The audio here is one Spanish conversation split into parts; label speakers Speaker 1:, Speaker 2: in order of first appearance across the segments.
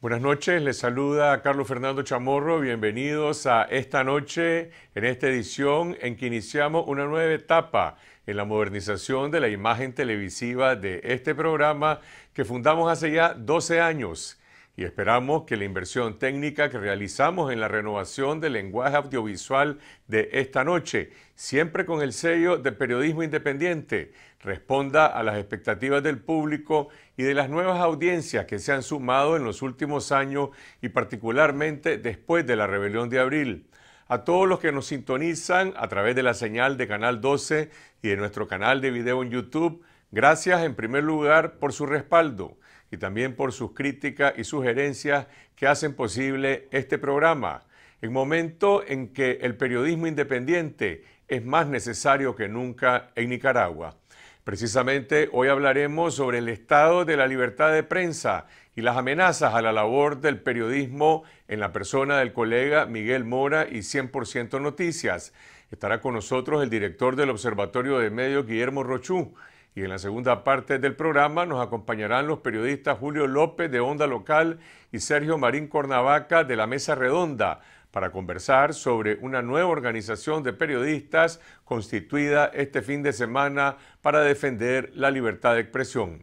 Speaker 1: Buenas noches, les saluda Carlos Fernando Chamorro, bienvenidos a esta noche en esta edición en que iniciamos una nueva etapa en la modernización de la imagen televisiva de este programa que fundamos hace ya 12 años y esperamos que la inversión técnica que realizamos en la renovación del lenguaje audiovisual de esta noche, siempre con el sello de periodismo independiente, responda a las expectativas del público y de las nuevas audiencias que se han sumado en los últimos años y particularmente después de la rebelión de abril. A todos los que nos sintonizan a través de la señal de Canal 12 y de nuestro canal de video en YouTube, gracias en primer lugar por su respaldo y también por sus críticas y sugerencias que hacen posible este programa, en momento en que el periodismo independiente es más necesario que nunca en Nicaragua. Precisamente hoy hablaremos sobre el estado de la libertad de prensa y las amenazas a la labor del periodismo en la persona del colega Miguel Mora y 100% Noticias. Estará con nosotros el director del Observatorio de Medios, Guillermo Rochú, y en la segunda parte del programa nos acompañarán los periodistas Julio López de Onda Local y Sergio Marín Cornavaca de la Mesa Redonda para conversar sobre una nueva organización de periodistas constituida este fin de semana para defender la libertad de expresión.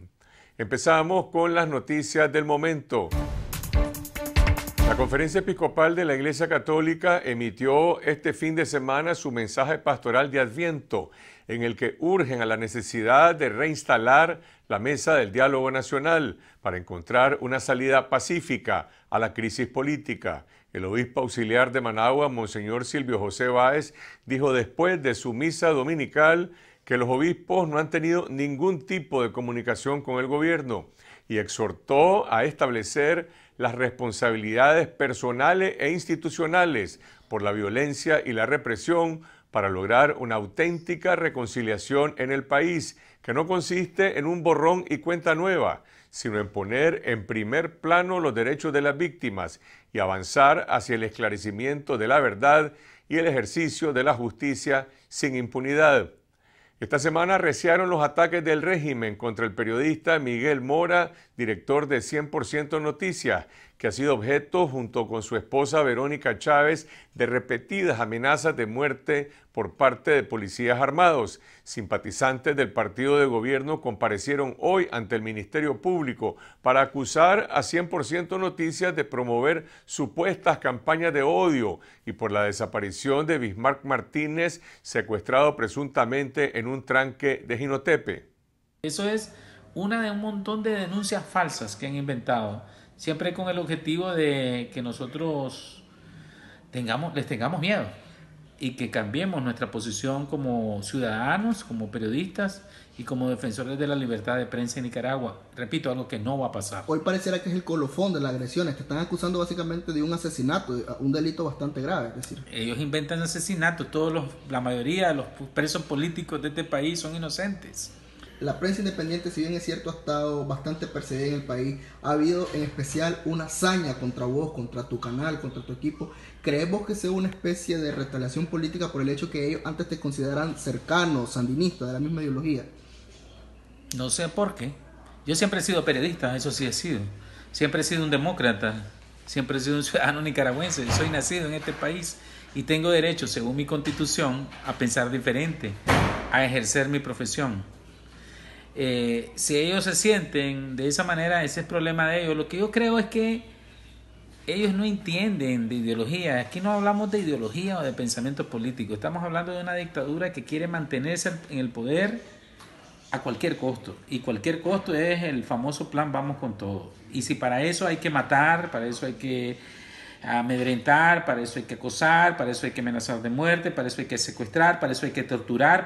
Speaker 1: Empezamos con las noticias del momento. La Conferencia Episcopal de la Iglesia Católica emitió este fin de semana su mensaje pastoral de Adviento en el que urgen a la necesidad de reinstalar la mesa del diálogo nacional para encontrar una salida pacífica a la crisis política. El obispo auxiliar de Managua, Monseñor Silvio José Báez, dijo después de su misa dominical que los obispos no han tenido ningún tipo de comunicación con el gobierno y exhortó a establecer las responsabilidades personales e institucionales por la violencia y la represión para lograr una auténtica reconciliación en el país, que no consiste en un borrón y cuenta nueva, sino en poner en primer plano los derechos de las víctimas y avanzar hacia el esclarecimiento de la verdad y el ejercicio de la justicia sin impunidad. Esta semana reciaron los ataques del régimen contra el periodista Miguel Mora, director de 100% Noticias, que ha sido objeto, junto con su esposa Verónica Chávez, de repetidas amenazas de muerte por parte de policías armados. Simpatizantes del partido de gobierno comparecieron hoy ante el Ministerio Público para acusar a 100% Noticias de promover supuestas campañas de odio y por la desaparición de Bismarck Martínez, secuestrado presuntamente en un tranque de Ginotepe. Eso es una de un montón de denuncias falsas que
Speaker 2: han inventado siempre con el objetivo de que nosotros tengamos, les tengamos miedo y que cambiemos nuestra posición como ciudadanos, como periodistas y como defensores de la libertad de prensa en Nicaragua. Repito, algo que no va a pasar.
Speaker 3: Hoy parecerá que es el colofón de las agresiones. que están acusando básicamente de un asesinato, un delito bastante grave. decir.
Speaker 2: Ellos inventan asesinatos. Todos los, la mayoría de los presos políticos de este país
Speaker 3: son inocentes la prensa independiente, si bien es cierto, ha estado bastante perseguida en el país, ha habido en especial una hazaña contra vos, contra tu canal, contra tu equipo. ¿Creemos que sea una especie de retaliación política por el hecho que ellos antes te consideran cercano, sandinista, de la misma ideología?
Speaker 2: No sé por qué. Yo siempre he sido periodista, eso sí he sido. Siempre he sido un demócrata, siempre he sido un ciudadano nicaragüense, soy nacido en este país y tengo derecho, según mi constitución, a pensar diferente, a ejercer mi profesión. Eh, si ellos se sienten de esa manera, ese es problema de ellos. Lo que yo creo es que ellos no entienden de ideología. Aquí no hablamos de ideología o de pensamiento político. Estamos hablando de una dictadura que quiere mantenerse en el poder a cualquier costo. Y cualquier costo es el famoso plan vamos con todo. Y si para eso hay que matar, para eso hay que amedrentar, para eso hay que
Speaker 1: acosar, para eso hay que amenazar de muerte, para eso hay que secuestrar, para eso hay que torturar.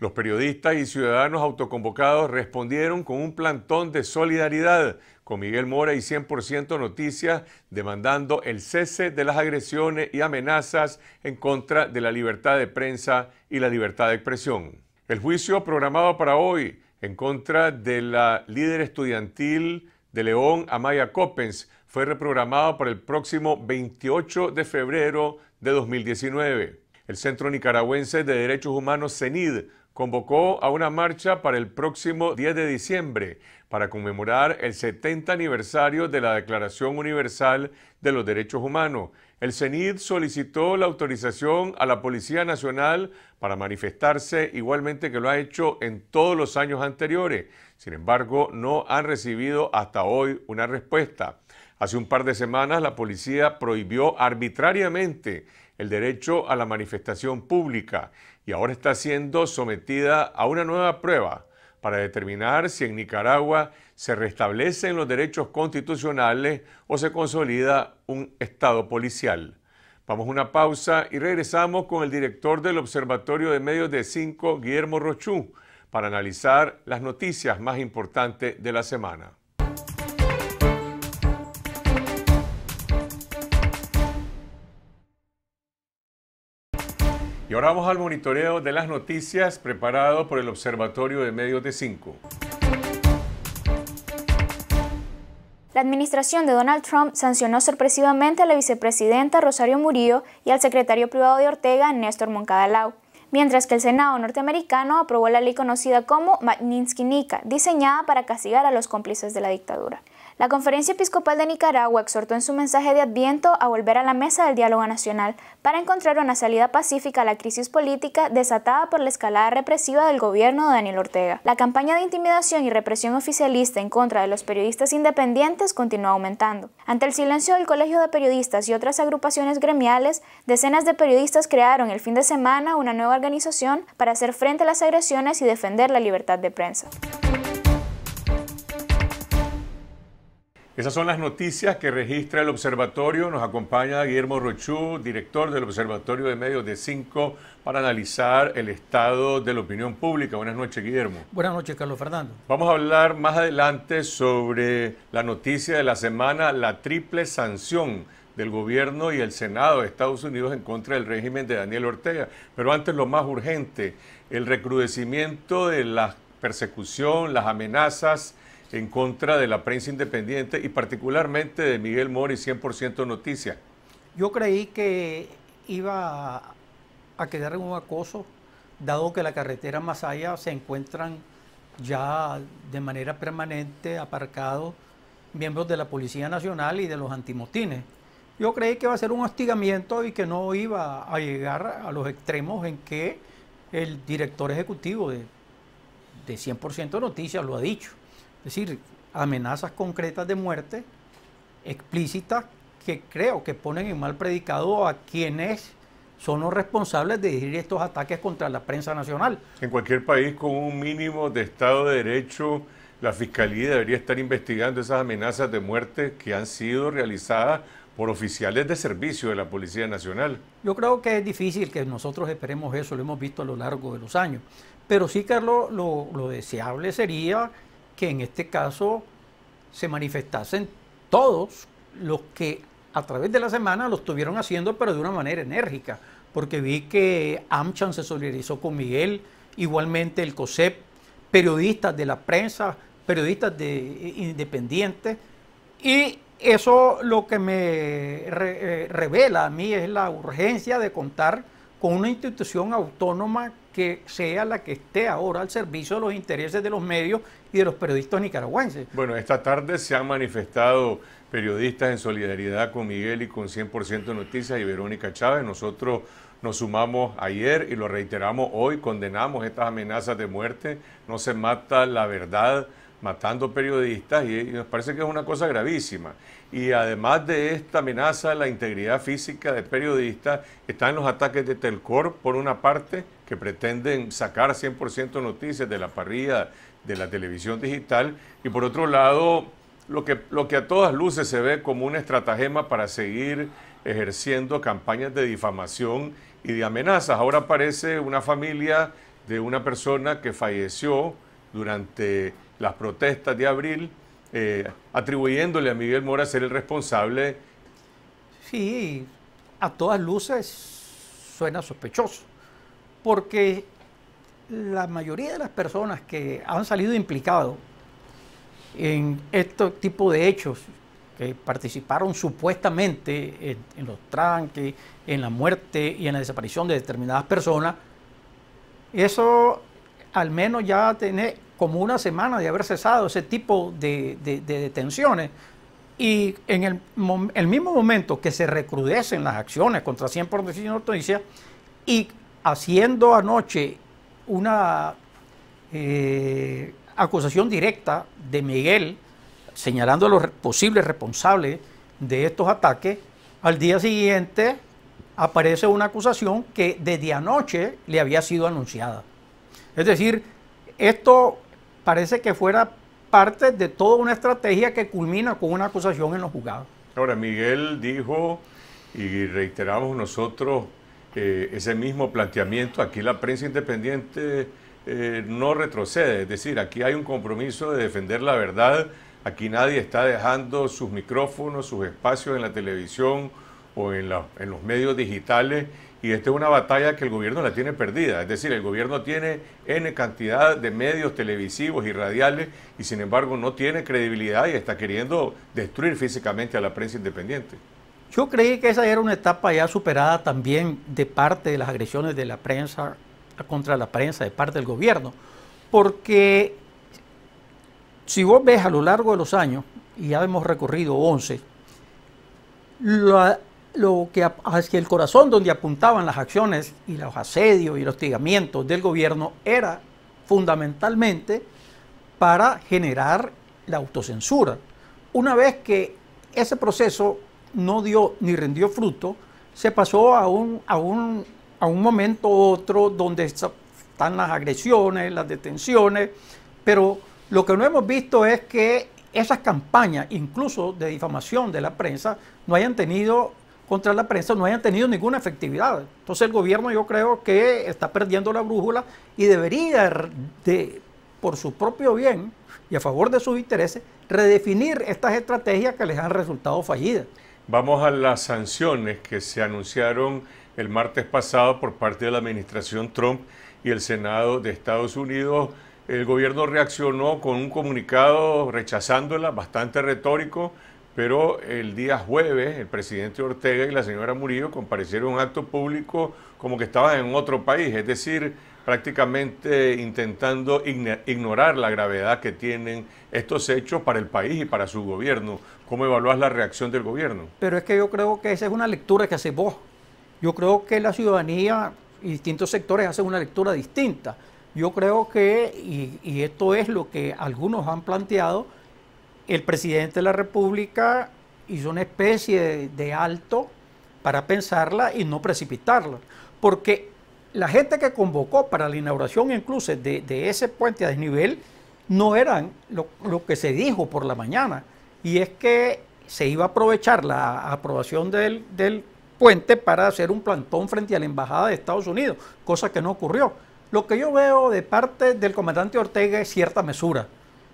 Speaker 1: Los periodistas y ciudadanos autoconvocados respondieron con un plantón de solidaridad con Miguel Mora y 100% Noticias demandando el cese de las agresiones y amenazas en contra de la libertad de prensa y la libertad de expresión. El juicio programado para hoy en contra de la líder estudiantil de León, Amaya Coppens, fue reprogramado para el próximo 28 de febrero de 2019. El Centro Nicaragüense de Derechos Humanos, CENID, convocó a una marcha para el próximo 10 de diciembre para conmemorar el 70 aniversario de la Declaración Universal de los Derechos Humanos. El CENID solicitó la autorización a la Policía Nacional para manifestarse igualmente que lo ha hecho en todos los años anteriores. Sin embargo, no han recibido hasta hoy una respuesta. Hace un par de semanas la policía prohibió arbitrariamente el derecho a la manifestación pública y ahora está siendo sometida a una nueva prueba para determinar si en Nicaragua se restablecen los derechos constitucionales o se consolida un Estado policial. Vamos a una pausa y regresamos con el director del Observatorio de Medios de 5, Guillermo Rochú, para analizar las noticias más importantes de la semana. Y ahora vamos al monitoreo de las noticias preparado por el Observatorio de Medios de 5.
Speaker 4: La administración de Donald Trump sancionó sorpresivamente a la vicepresidenta Rosario Murillo y al secretario privado de Ortega, Néstor Moncada mientras que el Senado norteamericano aprobó la ley conocida como Magnitsky-Nica, diseñada para castigar a los cómplices de la dictadura. La Conferencia Episcopal de Nicaragua exhortó en su mensaje de Adviento a volver a la mesa del diálogo nacional para encontrar una salida pacífica a la crisis política desatada por la escalada represiva del gobierno de Daniel Ortega. La campaña de intimidación y represión oficialista en contra de los periodistas independientes continúa aumentando. Ante el silencio del Colegio de Periodistas y otras agrupaciones gremiales, decenas de periodistas crearon el fin de semana una nueva organización para hacer frente a las agresiones y defender la libertad de prensa.
Speaker 1: Esas son las noticias que registra el observatorio. Nos acompaña Guillermo Rochú, director del Observatorio de Medios de Cinco, para analizar el estado de la opinión pública. Buenas noches, Guillermo.
Speaker 5: Buenas noches, Carlos Fernando.
Speaker 1: Vamos a hablar más adelante sobre la noticia de la semana, la triple sanción del gobierno y el Senado de Estados Unidos en contra del régimen de Daniel Ortega. Pero antes lo más urgente, el recrudecimiento de la persecución, las amenazas en contra de la prensa independiente y particularmente de Miguel Mori 100% Noticias?
Speaker 5: Yo creí que iba a quedar en un acoso, dado que la carretera más allá se encuentran ya de manera permanente aparcados miembros de la Policía Nacional y de los antimotines. Yo creí que iba a ser un hostigamiento y que no iba a llegar a los extremos en que el director ejecutivo de, de 100% Noticias lo ha dicho. Es decir, amenazas concretas de muerte, explícitas, que creo que ponen en mal predicado a quienes son los responsables de dirigir estos ataques contra la prensa nacional.
Speaker 1: En cualquier país con un mínimo de Estado de Derecho, la Fiscalía debería estar investigando esas amenazas de muerte que han sido realizadas por oficiales de servicio de la Policía Nacional.
Speaker 5: Yo creo que es difícil que nosotros esperemos eso, lo hemos visto a lo largo de los años. Pero sí, Carlos, lo, deseable sería que en este caso se manifestasen todos los que a través de la semana lo estuvieron haciendo, pero de una manera enérgica, porque vi que Amchan se solidarizó con Miguel, igualmente el COSEP, periodistas de la prensa, periodistas de eh, independientes, y eso lo que me eh, revela a mí es la urgencia de contar con una institución autónoma que sea la que esté ahora al servicio de los intereses de los medios y de los periodistas nicaragüenses.
Speaker 1: Bueno, esta tarde se han manifestado periodistas en solidaridad con Miguel y con 100% Noticias y Verónica Chávez. Nosotros nos sumamos ayer y lo reiteramos hoy, condenamos estas amenazas de muerte, no se mata la verdad matando periodistas y, nos parece que es una cosa gravísima. Y además de esta amenaza a la integridad física de periodistas, están los ataques de Telcor, por una parte, que pretenden sacar 100% noticias de la parrilla de la televisión digital, y por otro lado, lo que, lo que a todas luces se ve como un estratagema para seguir ejerciendo campañas de difamación y de amenazas. Ahora aparece una familia de una persona que falleció, durante las protestas de abril, eh, atribuyéndole a Miguel Mora ser el responsable.
Speaker 5: Sí, a todas luces suena sospechoso, porque la mayoría de las personas que han salido implicados en este tipo de hechos, que participaron supuestamente en, los tranques, en la muerte y en la desaparición de determinadas personas, eso al menos ya tener como una semana de haber cesado ese tipo de, detenciones. Y en el, mismo momento que se recrudecen las acciones contra 100 por noticia y haciendo anoche una eh, acusación directa de Miguel, señalando a los posibles responsables de estos ataques, al día siguiente aparece una acusación que desde anoche le había sido anunciada. Es decir, esto parece que fuera parte de toda una estrategia que culmina con una acusación en los juzgados.
Speaker 1: Ahora, Miguel dijo, y reiteramos nosotros eh, ese mismo planteamiento, aquí la prensa independiente eh, no retrocede, es decir, aquí hay un compromiso de defender la verdad, aquí nadie está dejando sus micrófonos, sus espacios en la televisión o en los medios digitales y esta es una batalla que el gobierno la tiene perdida. Es decir, el gobierno tiene N cantidad de medios televisivos y radiales y sin embargo no tiene credibilidad y está queriendo destruir físicamente a la prensa independiente.
Speaker 5: Yo creí que esa era una etapa ya superada también de parte de las agresiones de la prensa contra la prensa, de parte del gobierno, porque si vos ves a lo largo de los años, y ya hemos recorrido 11, la, lo ah, que, el corazón donde apuntaban las acciones y los asedios y los hostigamientos del gobierno era fundamentalmente para generar la autocensura. Una vez que ese proceso no dio ni rindió fruto, se pasó a un, a un, a un momento u otro donde están las agresiones, las detenciones, pero lo que no hemos visto es que esas campañas, incluso de difamación de la prensa, no hayan tenido contra la prensa no hayan tenido ninguna efectividad. Entonces el gobierno yo creo que está perdiendo la brújula y debería, de, por su propio bien y a favor de sus intereses, redefinir estas estrategias que les han resultado fallidas.
Speaker 1: Vamos a las sanciones que se anunciaron el martes pasado por parte de la administración Trump y el Senado de Estados Unidos. El gobierno reaccionó con un comunicado rechazándola, bastante retórico, pero el día jueves el presidente Ortega y la señora Murillo comparecieron en un acto público como que estaban en otro país, es decir, prácticamente intentando ignorar la gravedad que tienen estos hechos para el país y para su gobierno. ¿Cómo evaluas la reacción del gobierno?
Speaker 5: Pero es que yo creo que esa es una lectura que hace vos. Yo creo que la ciudadanía y distintos sectores hacen una lectura distinta. Yo creo que, y esto es lo que algunos han planteado, el presidente de la República hizo una especie de, alto para pensarla y no precipitarla. Porque la gente que convocó para la inauguración incluso de, ese puente a desnivel no eran lo, que se dijo por la mañana. Y es que se iba a aprovechar la aprobación del puente para hacer un plantón frente a la Embajada de Estados Unidos, cosa que no ocurrió. Lo que yo veo de parte del comandante Ortega es cierta mesura,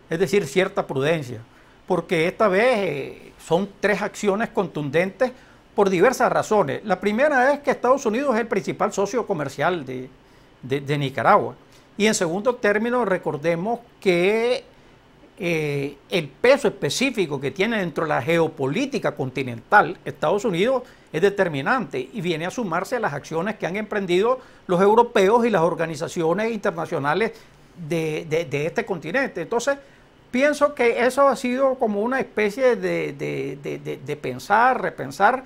Speaker 5: es decir, cierta prudencia porque esta vez eh, son tres acciones contundentes por diversas razones. La primera es que Estados Unidos es el principal socio comercial de, Nicaragua. Y en segundo término, recordemos que eh, el peso específico que tiene dentro de la geopolítica continental Estados Unidos es determinante y viene a sumarse a las acciones que han emprendido los europeos y las organizaciones internacionales de este continente. Entonces, pienso que eso ha sido como una especie de, pensar, repensar.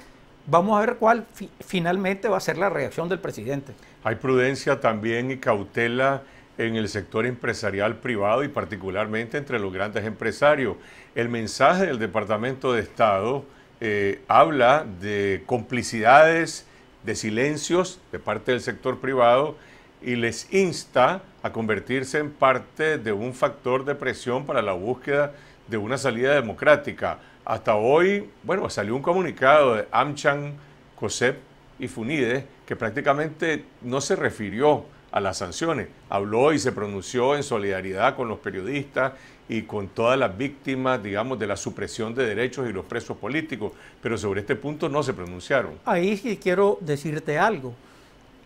Speaker 5: Vamos a ver cuál finalmente
Speaker 1: va a ser la reacción del presidente. Hay prudencia también y cautela en el sector empresarial privado y particularmente entre los grandes empresarios. El mensaje del Departamento de Estado eh, habla de complicidades, de silencios de parte del sector privado y les insta a convertirse en parte de un factor de presión para la búsqueda de una salida democrática. Hasta hoy, bueno, salió un comunicado de Amchan, COSEP y FUNIDES que prácticamente no se refirió a las sanciones. Habló y se pronunció en solidaridad con los periodistas y con todas las víctimas, digamos, de la supresión de derechos y los presos políticos, pero sobre este punto no se pronunciaron.
Speaker 5: Ahí sí quiero decirte algo.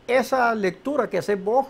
Speaker 5: Esa lectura que haces vos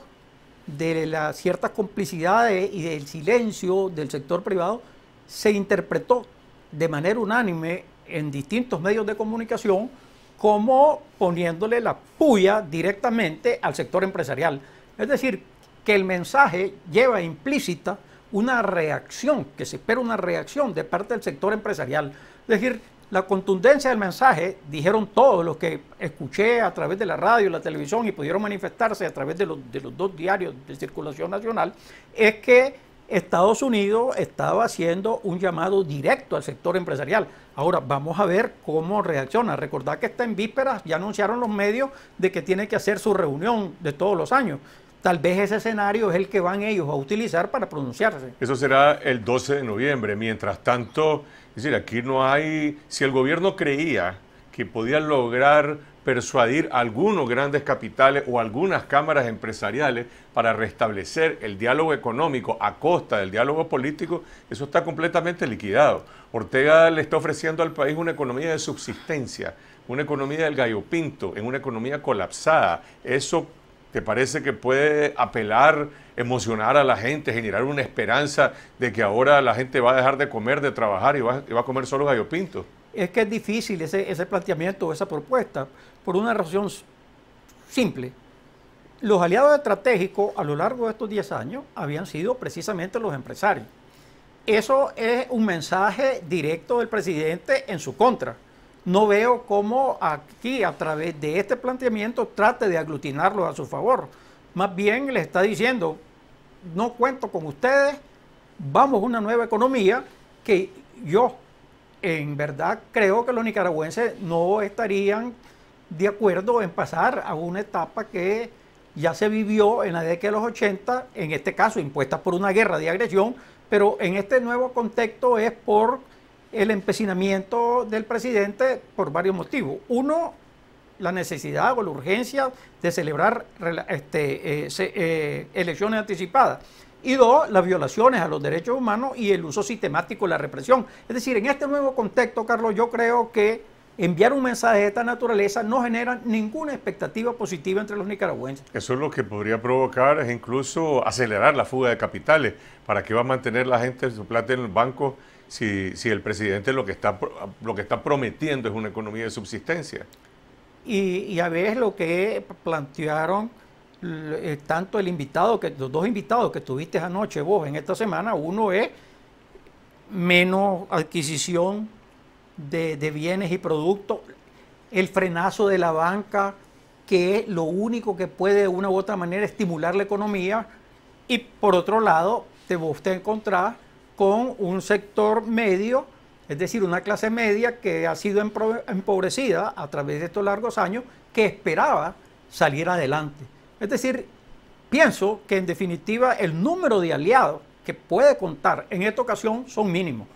Speaker 5: de las ciertas complicidades y del silencio del sector privado se interpretó de manera unánime en distintos medios de comunicación como poniéndole la puya directamente al sector empresarial. Es decir, que el mensaje lleva implícita una reacción, que se espera una reacción de parte del sector empresarial. Es decir, la contundencia del mensaje, dijeron todos los que escuché a través de la radio, y la televisión y pudieron manifestarse a través de los, de los dos diarios de circulación nacional, es que Estados Unidos estaba haciendo un llamado directo al sector empresarial. Ahora vamos a ver cómo reacciona. Recordad que está en vísperas, ya anunciaron los medios de que tiene que hacer su reunión de todos los años. Tal vez ese escenario es el que van ellos a utilizar para pronunciarse.
Speaker 1: Eso será el 12 de noviembre. Mientras tanto... Es decir, aquí no hay, si el gobierno creía que podía lograr persuadir a algunos grandes capitales o algunas cámaras empresariales para restablecer el diálogo económico a costa del diálogo político, eso está completamente liquidado. Ortega le está ofreciendo al país una economía de subsistencia, una economía del gallo pinto, en una economía colapsada. Eso te parece que puede apelar emocionar a la gente, generar una esperanza de que ahora la gente va a dejar de comer, de trabajar y va, a comer solo gallo pinto.
Speaker 5: Es que es difícil ese, ese planteamiento, esa propuesta, por una razón simple. Los aliados estratégicos a lo largo de estos 10 años habían sido precisamente los empresarios. Eso es un mensaje directo del presidente en su contra. No veo cómo aquí, a través de este planteamiento, trate de aglutinarlos a su favor más bien les está diciendo, no cuento con ustedes, vamos a una nueva economía que yo en verdad creo que los nicaragüenses no estarían de acuerdo en pasar a una etapa que ya se vivió en la década de los 80, en este caso impuesta por una guerra de agresión, pero en este nuevo contexto es por el empecinamiento del presidente por varios motivos. Uno, la necesidad o la urgencia de celebrar este, eh, eh, elecciones anticipadas. Y dos, las violaciones a los derechos humanos y el uso sistemático de la represión. Es decir, en este nuevo contexto, Carlos, yo creo que enviar un mensaje de esta naturaleza no genera ninguna expectativa
Speaker 1: positiva entre los nicaragüenses. Eso es lo que podría provocar es incluso acelerar la fuga de capitales. ¿Para qué va a mantener la gente su plata en el banco? Si, el presidente lo que, está, lo que está prometiendo es una economía de subsistencia.
Speaker 5: Y, a ver lo que plantearon eh, tanto el invitado, que los dos invitados que tuviste anoche vos en esta semana, uno es menos adquisición de, bienes y productos, el frenazo de la banca, que es lo único que puede de una u otra manera estimular la economía. Y por otro lado, te vos te encontrás con un sector medio es decir, una clase media que ha sido empobrecida a través de estos largos años, que esperaba salir adelante. Es decir, pienso que en definitiva el número de
Speaker 1: aliados que puede contar en esta ocasión son mínimos.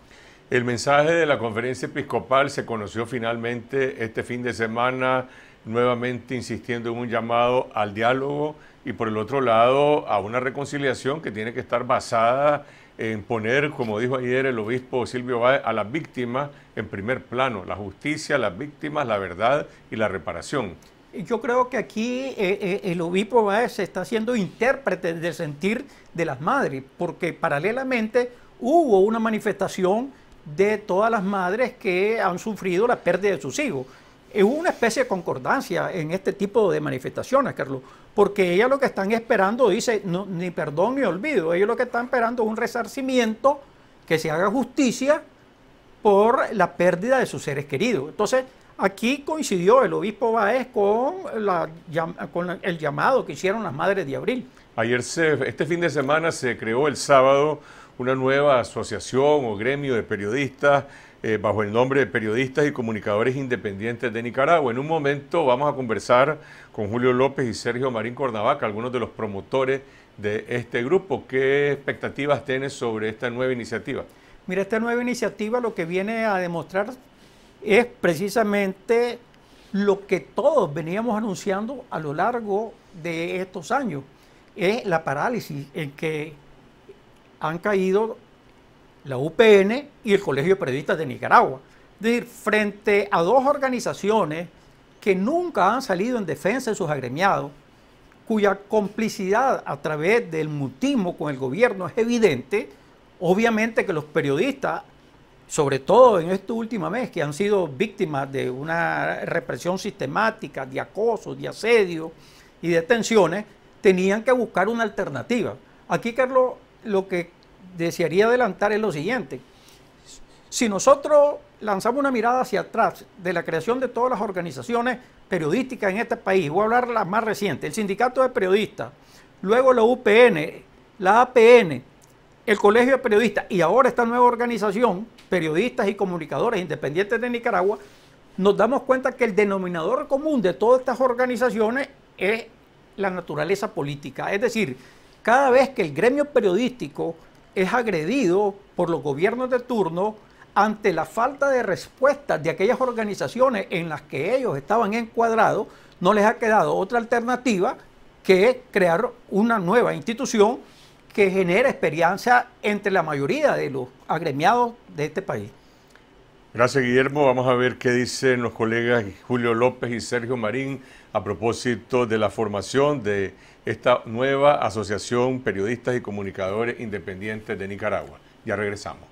Speaker 1: El mensaje de la conferencia episcopal se conoció finalmente este fin de semana, nuevamente insistiendo en un llamado al diálogo y por el otro lado a una reconciliación que tiene que estar basada en poner, como dijo ayer el obispo Silvio Báez, a las víctimas en primer plano, la justicia, las víctimas, la verdad y la reparación. Yo
Speaker 5: creo que aquí eh, eh, el obispo Báez se está haciendo intérprete del sentir de las madres, porque paralelamente hubo una manifestación de todas las madres que han sufrido la pérdida de sus hijos. Hubo una especie de concordancia en este tipo de manifestaciones, Carlos, porque ellas lo que están esperando, dice, no, ni perdón ni olvido, ellos lo que están esperando es un resarcimiento, que se haga justicia por la pérdida de sus seres queridos. Entonces, aquí coincidió el obispo Baez con, el llamado que hicieron las madres de abril.
Speaker 1: Ayer, este fin de semana, se creó el sábado una nueva asociación o gremio de periodistas eh, bajo el nombre de Periodistas y Comunicadores Independientes de Nicaragua. En un momento vamos a conversar con Julio López y Sergio Marín Cornavaca, algunos de los promotores de este grupo. ¿Qué expectativas tienes sobre esta nueva iniciativa?
Speaker 5: Mira, esta nueva iniciativa lo que viene a demostrar es precisamente lo que todos veníamos anunciando a lo largo de estos años, es la parálisis en que han caído la UPN y el Colegio de Periodistas de Nicaragua. Es decir, frente a dos organizaciones que nunca han salido en defensa de sus agremiados, cuya complicidad a través del mutismo con el gobierno es evidente, obviamente que los periodistas, sobre todo en este último mes, que han sido víctimas de una represión sistemática, de acoso, de asedio y de tensiones, tenían que buscar una alternativa. Aquí, Carlos, lo que desearía adelantar es lo siguiente. Si nosotros lanzamos una mirada hacia atrás de la creación de todas las organizaciones periodísticas en este país. Voy a hablar las más recientes, el Sindicato de Periodistas, luego la UPN, la APN, el Colegio de Periodistas y ahora esta nueva organización, periodistas y comunicadores independientes de Nicaragua, nos damos cuenta que el denominador común de todas estas organizaciones es la naturaleza política. Es decir, cada vez que el gremio periodístico es agredido por los gobiernos de turno, ante la falta de respuestas de aquellas organizaciones en las que ellos estaban encuadrados, no les ha quedado otra alternativa que crear una nueva institución que genere experiencia entre la mayoría de los agremiados de este país.
Speaker 1: Gracias, Guillermo. Vamos a ver qué dicen los colegas Julio López y Sergio Marín a propósito de la formación de esta nueva Asociación Periodistas y Comunicadores Independientes de Nicaragua. Ya regresamos.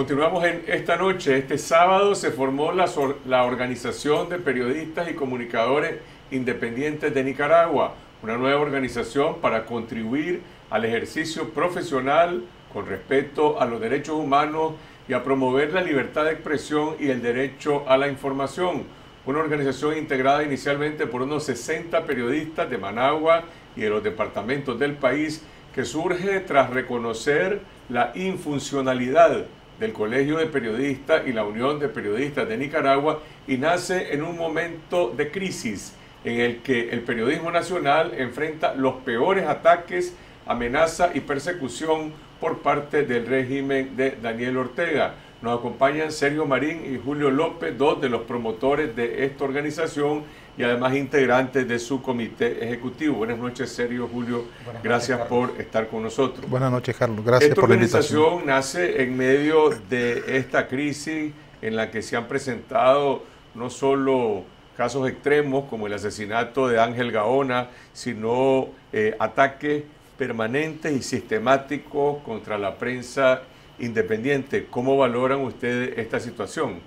Speaker 1: Continuamos en esta noche. Este sábado se formó la, Organización de Periodistas y Comunicadores Independientes de Nicaragua, una nueva organización para contribuir al ejercicio profesional con respecto a los derechos humanos y a promover la libertad de expresión y el derecho a la información. Una organización integrada inicialmente por unos 60 periodistas de Managua y de los departamentos del país que surge tras reconocer la infuncionalidad del Colegio de Periodistas y la Unión de Periodistas de Nicaragua y nace en un momento de crisis en el que el periodismo nacional enfrenta los peores ataques, amenaza y persecución por parte del régimen de Daniel Ortega. Nos acompañan Sergio Marín y Julio López, dos de los promotores de esta organización, y además integrantes de su comité ejecutivo. Buenas noches, Sergio, Julio. gracias por estar con nosotros. Buenas noches, Carlos. Gracias esta por la invitación. organización nace en medio de esta crisis en la que se han presentado no solo casos extremos como el asesinato de Ángel Gaona, sino eh, ataques permanentes y sistemáticos contra la prensa independiente. ¿Cómo valoran ustedes esta situación?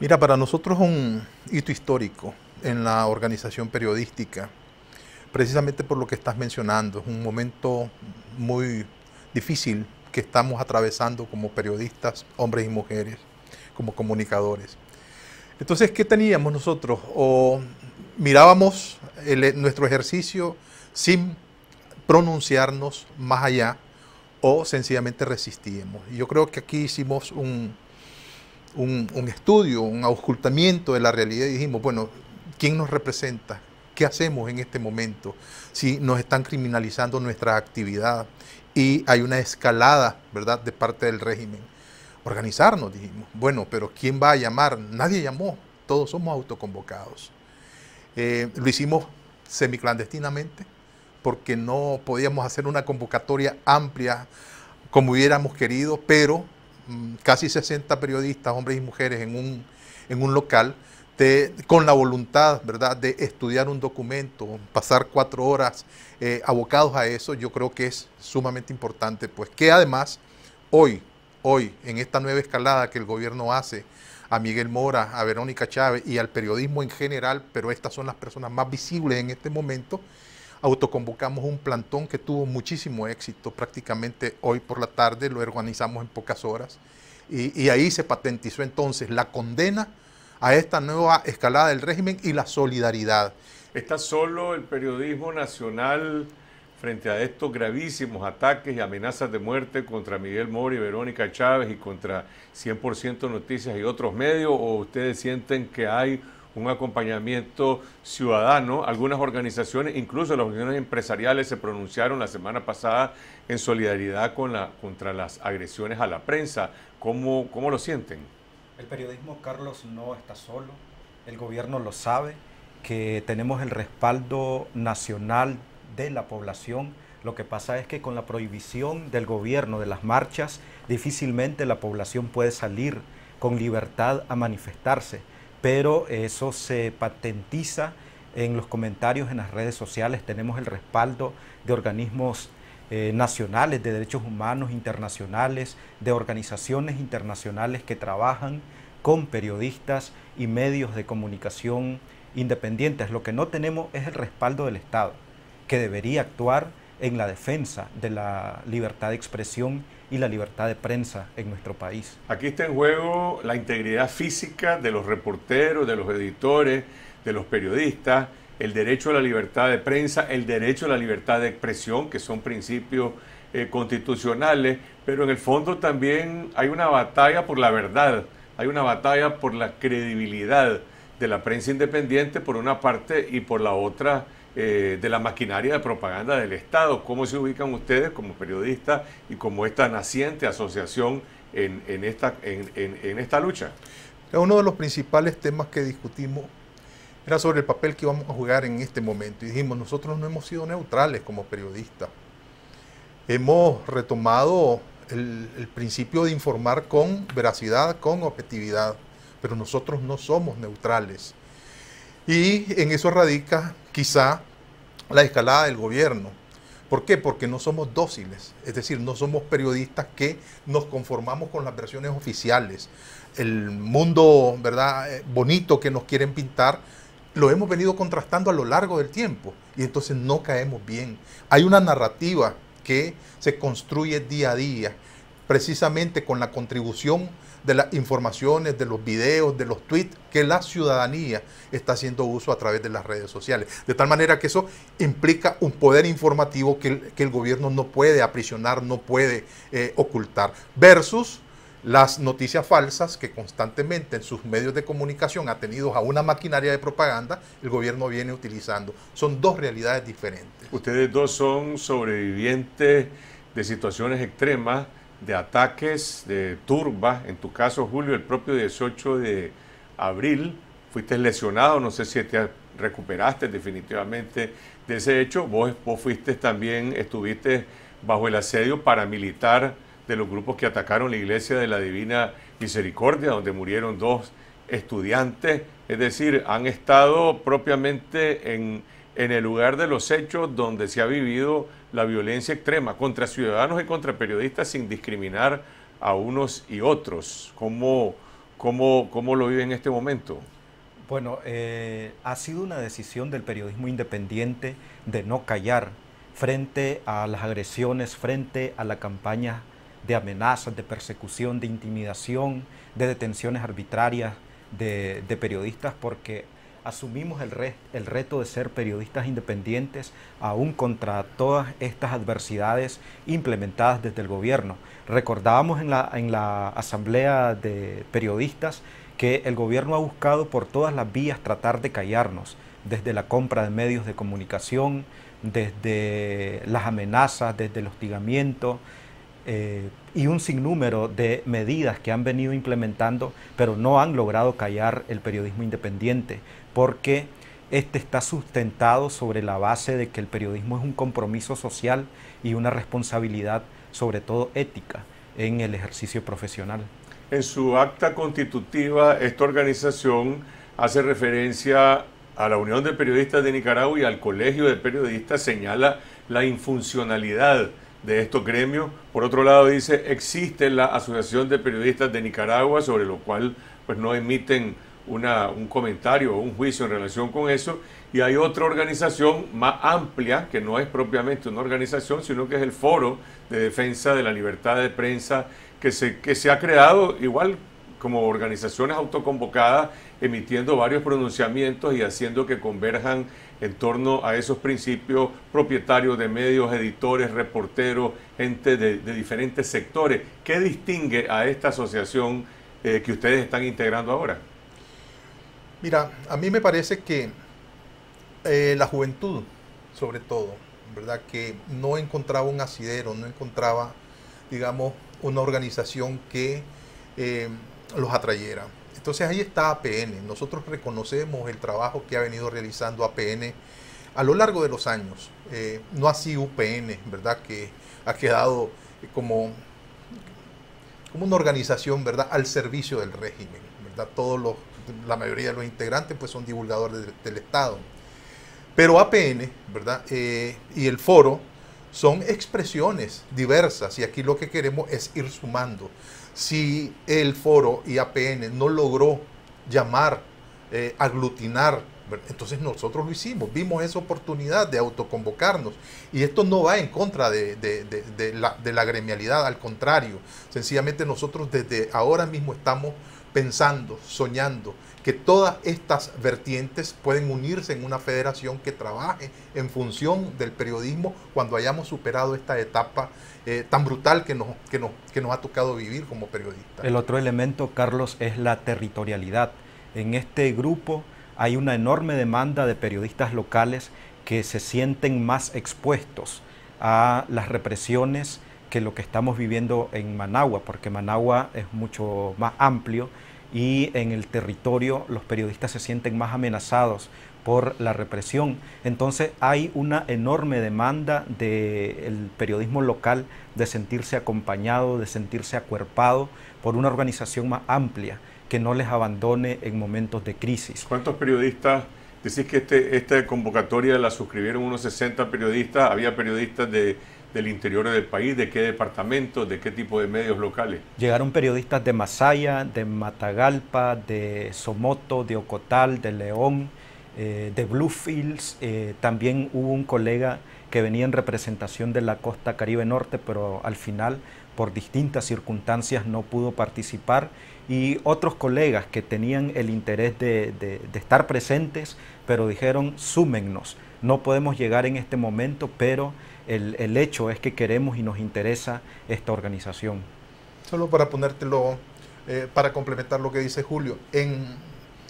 Speaker 3: Mira, para nosotros es un hito histórico en la organización periodística, precisamente por lo que estás mencionando. Es un momento muy difícil que estamos atravesando como periodistas, hombres y mujeres, como comunicadores. Entonces, ¿qué teníamos nosotros? O mirábamos nuestro ejercicio sin pronunciarnos más allá o sencillamente resistíamos. Yo creo que aquí hicimos un, un, un, estudio, un auscultamiento de la realidad y dijimos, bueno, ¿Quién nos representa? ¿Qué hacemos en este momento? Si nos están criminalizando nuestra actividad y hay una escalada, ¿verdad?, de parte del régimen. Organizarnos, dijimos. Bueno, pero ¿quién va a llamar? Nadie llamó. Todos somos autoconvocados. Eh, lo hicimos semiclandestinamente porque no podíamos hacer una convocatoria amplia como hubiéramos querido, pero mm, casi 60 periodistas, hombres y mujeres, en un, en un local, con la voluntad, ¿verdad?, de estudiar un documento, pasar cuatro horas eh, abocados a eso, yo creo que es sumamente importante, pues que además hoy, hoy, en esta nueva escalada que el gobierno hace a Miguel Mora, a Verónica Chávez y al periodismo en general, pero estas son las personas más visibles en este momento, autoconvocamos un plantón que tuvo muchísimo éxito, prácticamente hoy por la tarde lo organizamos en pocas horas, y ahí se patentizó entonces la condena a esta nueva escalada del régimen y la solidaridad.
Speaker 1: Está solo el periodismo nacional frente a estos gravísimos ataques y amenazas de muerte contra Miguel Mori, Verónica Chávez y contra 100% Noticias y otros medios? ¿O ustedes sienten que hay un acompañamiento ciudadano? Algunas organizaciones, incluso las uniones empresariales, se pronunciaron la semana pasada en solidaridad con contra las agresiones a la prensa. cómo lo sienten?
Speaker 4: El periodismo, Carlos, no está solo. El gobierno lo sabe, que tenemos el respaldo nacional de la población. Lo que pasa es que con la prohibición del gobierno de las marchas, difícilmente la población puede salir con libertad a manifestarse. Pero eso se patentiza en los comentarios en las redes sociales. Tenemos el respaldo de organismos eh, nacionales de derechos humanos, internacionales, de organizaciones internacionales que trabajan con periodistas y medios de comunicación independientes. Lo que no tenemos es el respaldo del Estado, que debería actuar en la defensa de la libertad de expresión y la libertad de prensa en nuestro
Speaker 1: país. Aquí está en juego la integridad física de los reporteros, de los editores, de los periodistas, el derecho a la libertad de prensa, el derecho a la libertad de expresión, que son principios eh, constitucionales, pero en el fondo también hay una batalla por la verdad, hay una batalla por la credibilidad de la prensa independiente por una parte y por la otra eh, de la maquinaria de propaganda del Estado. ¿Cómo se ubican ustedes como periodistas y como esta naciente asociación en, esta, lucha? Es lucha?
Speaker 3: Uno de los principales temas que discutimos era sobre el papel que íbamos a jugar en este momento. Y dijimos, nosotros no hemos sido
Speaker 1: neutrales como periodistas.
Speaker 3: Hemos retomado el, principio de informar con veracidad, con objetividad, pero nosotros no somos neutrales. Y en eso radica quizá la escalada del gobierno. ¿Por qué? Porque no somos dóciles, es decir, no somos periodistas que nos conformamos con las versiones oficiales. El mundo, ¿verdad?, eh, bonito que nos quieren pintar, lo hemos venido contrastando a lo largo del tiempo y entonces no caemos bien. Hay una narrativa que se construye día a día, precisamente con la contribución de las informaciones, de los videos, de los tweets que la ciudadanía está haciendo uso a través de las redes sociales. De tal manera que eso implica un poder informativo que el, gobierno no puede aprisionar, no puede eh, ocultar, versus las noticias falsas que constantemente en sus medios de comunicación ha tenido a una maquinaria de propaganda el gobierno viene utilizando. Son dos realidades diferentes.
Speaker 1: Ustedes dos son sobrevivientes de situaciones extremas, de ataques, de turbas. En tu caso, Julio, el propio 18 de abril fuiste lesionado, no sé si te recuperaste definitivamente de ese hecho. Vos, vos fuiste también, estuviste bajo el asedio paramilitar de los grupos que atacaron la iglesia de la Divina Misericordia, donde murieron dos estudiantes, es decir, han estado propiamente en, el lugar de los hechos donde se ha vivido la violencia extrema contra ciudadanos y contra periodistas sin discriminar a unos y otros. ¿Cómo, lo vive en este momento?
Speaker 4: Bueno, eh, ha sido una decisión del periodismo independiente de no callar frente a las agresiones, frente a la campaña de amenazas, de persecución, de intimidación, de detenciones arbitrarias de, periodistas, porque asumimos el, el, reto de ser periodistas independientes, aún contra todas estas adversidades implementadas desde el gobierno. Recordábamos en la, en la asamblea de periodistas que el gobierno ha buscado por todas las vías tratar de callarnos, desde la compra de medios de comunicación, desde las amenazas, desde el hostigamiento, eh, y un sinnúmero de medidas que han venido implementando, pero no han logrado callar el periodismo independiente, porque este está sustentado sobre la base de que el periodismo es un compromiso social y una responsabilidad, sobre todo ética, en el ejercicio profesional.
Speaker 1: En su acta constitutiva, esta organización hace referencia a la Unión de Periodistas de Nicaragua y al Colegio de Periodistas, señala la infuncionalidad de estos gremios. Por otro lado, dice, existe la Asociación de Periodistas de Nicaragua, sobre lo cual pues no emiten una, un comentario o un juicio en relación con eso. Y hay otra organización más amplia, que no es propiamente una organización, sino que es el Foro de Defensa de la Libertad de Prensa, que se, que se ha creado igual como organizaciones autoconvocadas, emitiendo varios pronunciamientos y haciendo que converjan en torno a esos principios, propietarios de medios, editores, reporteros, gente de, diferentes sectores. ¿Qué distingue a esta asociación eh, que ustedes están integrando ahora?
Speaker 3: Mira, a mí me parece que eh, la juventud, sobre todo, ¿verdad? Que no encontraba un asidero, no encontraba, digamos, una organización que eh, los atrayera. Entonces ahí está APN. Nosotros reconocemos el trabajo que ha venido realizando APN a lo largo de los años. Eh, no así UPN, ¿verdad? Que ha quedado como, como una organización, ¿verdad? Al servicio del régimen, ¿verdad? Todos los, la mayoría de los integrantes pues son divulgadores del, Estado. Pero APN, ¿verdad? Eh, y el foro son expresiones diversas y aquí lo que queremos es ir sumando si el foro IAPN no logró llamar, eh, aglutinar, entonces nosotros lo hicimos, vimos esa oportunidad de autoconvocarnos. Y esto no va en contra de la gremialidad, al contrario, sencillamente nosotros desde ahora mismo estamos pensando, soñando que todas estas vertientes pueden unirse en una federación que trabaje en función del periodismo cuando hayamos superado esta etapa eh, tan brutal que que, que nos ha tocado vivir como periodistas. El
Speaker 4: otro elemento, Carlos, es la territorialidad. En este grupo hay una enorme demanda de periodistas locales que se sienten más expuestos a las represiones que lo que estamos viviendo en Managua, porque Managua es mucho más amplio y en el territorio los periodistas se sienten más amenazados por la represión. Entonces hay una enorme demanda del periodismo local de sentirse acompañado, de sentirse acuerpado por una organización más amplia que no les abandone en momentos de crisis. ¿Cuántos
Speaker 1: periodistas? Decís que este, esta convocatoria la suscribieron unos 60 periodistas, había periodistas de del interior del país, de qué departamento, de qué tipo de medios locales.
Speaker 4: Llegaron periodistas de Masaya, de Matagalpa, de Somoto, de Ocotal, de León, eh, de Bluefields. Eh, también hubo un colega que venía en representación de la costa Caribe Norte, pero al final por distintas circunstancias no pudo participar y otros colegas que tenían el interés de, de estar presentes, pero dijeron, súmennos, no podemos llegar en este momento, pero el, el hecho es que queremos y nos interesa esta organización.
Speaker 3: Solo para ponértelo, eh, para complementar lo que dice Julio, en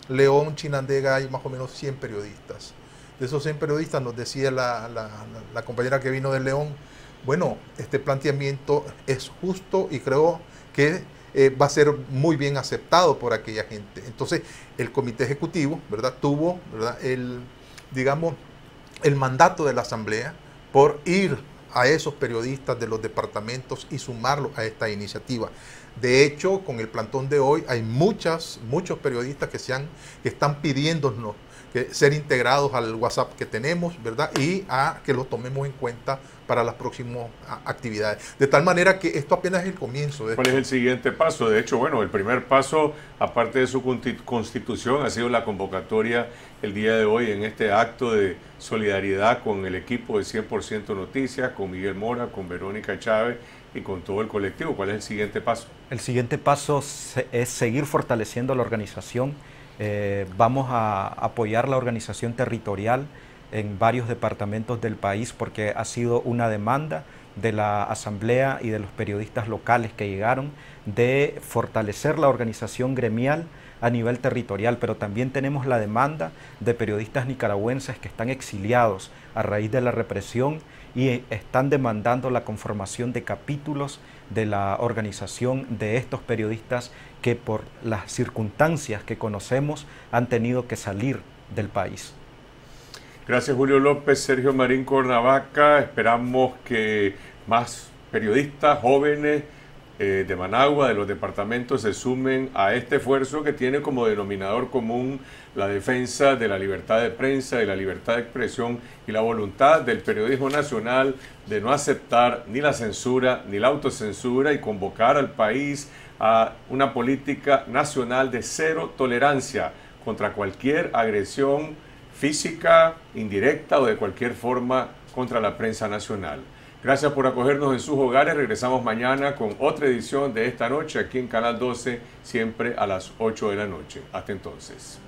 Speaker 3: León, Chinandega hay más o menos 100 periodistas. De esos 100 periodistas nos decía la, la, compañera que vino de León, bueno, este planteamiento es justo y creo que eh, va a ser muy bien aceptado por aquella gente. Entonces, el comité ejecutivo, ¿verdad? Tuvo, ¿verdad? El, digamos, el mandato de la asamblea por ir a esos periodistas de los departamentos y sumarlos a esta iniciativa. De hecho, con el plantón de hoy hay muchas, muchos periodistas que, que están pidiéndonos que ser integrados al WhatsApp que tenemos, ¿verdad? Y a que lo tomemos en cuenta para las próximas ah, actividades. De tal manera que esto apenas es el comienzo. ¿Cuál es el
Speaker 1: siguiente paso? De hecho, bueno, el primer paso, aparte de su constitución, ha sido la convocatoria el día de hoy en este acto de solidaridad con el equipo de 100% Noticias, con Miguel Mora, con Verónica Chávez y con todo el colectivo. ¿Cuál es el siguiente paso?
Speaker 4: El siguiente paso es seguir fortaleciendo la organización eh, vamos a apoyar la organización territorial en varios departamentos del país porque ha sido una demanda de la Asamblea y de los periodistas locales que llegaron de fortalecer la organización gremial a nivel territorial, pero también tenemos la demanda de periodistas nicaragüenses que están exiliados a raíz de la represión y están demandando la conformación de capítulos de la organización de estos periodistas que por las circunstancias que conocemos han tenido que salir del
Speaker 1: país. Gracias Julio López, Sergio Marín Cornavaca. Esperamos que más periodistas jóvenes eh, de Managua, de los departamentos, se sumen a este esfuerzo que tiene como denominador común la defensa de la libertad de prensa, de la libertad de expresión y la voluntad del periodismo nacional de no aceptar ni la censura ni la autocensura y convocar al país a una política nacional de cero tolerancia contra cualquier agresión física, indirecta o de cualquier forma contra la prensa nacional. Gracias por acogernos en sus hogares. Regresamos mañana con otra edición de esta noche aquí en Canal 12, siempre a las 8 de la noche. Hasta entonces.